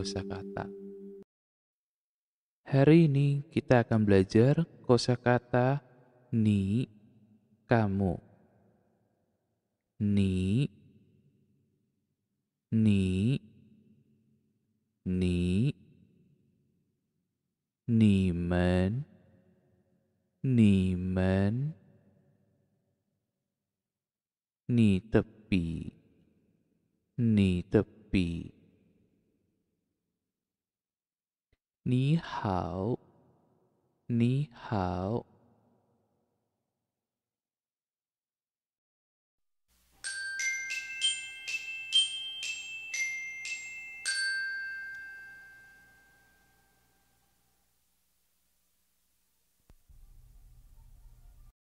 Kosa kata. Hari ini kita akan belajar kosa kata ni kamu. Ni ni ni ni men ni men ni tepi ni tepi 你好，你好。